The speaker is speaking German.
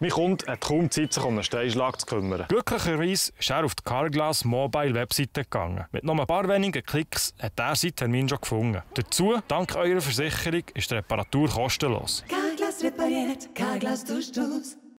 Mein Kunde hat kaum Zeit, sich um einen Steinschlag zu kümmern. Glücklicherweise ist er auf die Carglass Mobile Webseite gegangen. Mit nur ein paar wenigen Klicks hat er seinen Termin schon gefunden. Dazu, dank eurer Versicherung, ist die Reparatur kostenlos. Carglass repariert, Carglass tust du's.